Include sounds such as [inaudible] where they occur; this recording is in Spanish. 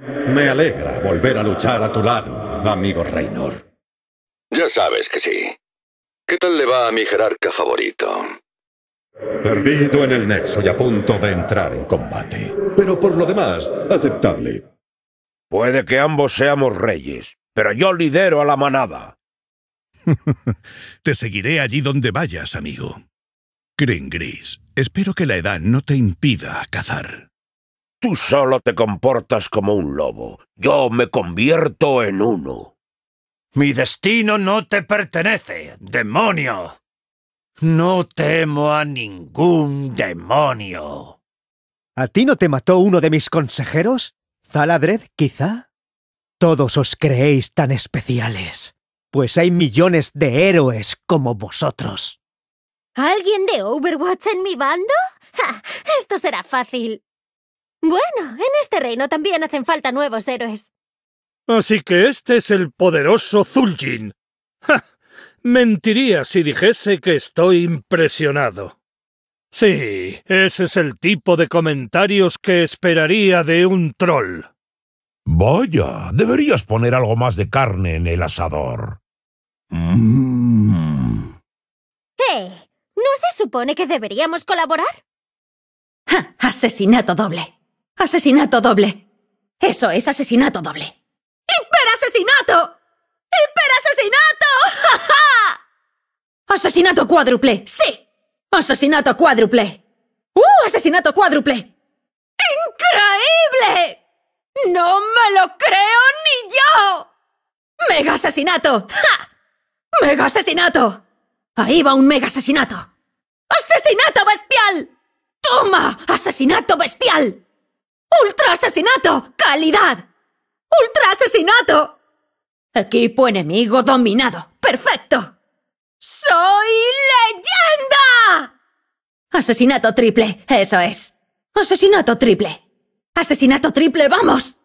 Me alegra volver a luchar a tu lado, amigo Reynor. Ya sabes que sí. ¿Qué tal le va a mi jerarca favorito? Perdido en el nexo y a punto de entrar en combate. Pero por lo demás, aceptable. Puede que ambos seamos reyes, pero yo lidero a la manada. [laughs] te seguiré allí donde vayas, amigo. Green espero que la edad no te impida cazar. Tú solo te comportas como un lobo. Yo me convierto en uno. Mi destino no te pertenece, demonio. No temo a ningún demonio. ¿A ti no te mató uno de mis consejeros? ¿Zaladred, quizá? Todos os creéis tan especiales, pues hay millones de héroes como vosotros. ¿Alguien de Overwatch en mi bando? ¡Ja! Esto será fácil. Bueno, en este reino también hacen falta nuevos héroes. Así que este es el poderoso Zul'jin. ¡Ja! Mentiría si dijese que estoy impresionado. Sí, ese es el tipo de comentarios que esperaría de un troll. Vaya, deberías poner algo más de carne en el asador. Mm. ¡Eh! ¿No se supone que deberíamos colaborar? ¡Asesinato doble! Asesinato doble. Eso es asesinato doble. ¡Hiperasesinato! ¡Hiperasesinato! ¡Ja, [laughs] ja! ¡Asesinato cuádruple! ¡Sí! ¡Asesinato cuádruple! ¡Uh! ¡Asesinato cuádruple! ¡Increíble! ¡No me lo creo ni yo! ¡Mega asesinato! ¡Ja! ¡Mega asesinato! Ahí va un mega asesinato. ¡Asesinato bestial! ¡Toma! ¡Asesinato bestial! ¡Ultra asesinato! ¡Calidad! ¡Ultra asesinato! Equipo enemigo dominado. ¡Perfecto! ¡Soy leyenda! Asesinato triple, eso es. Asesinato triple. Asesinato triple, vamos.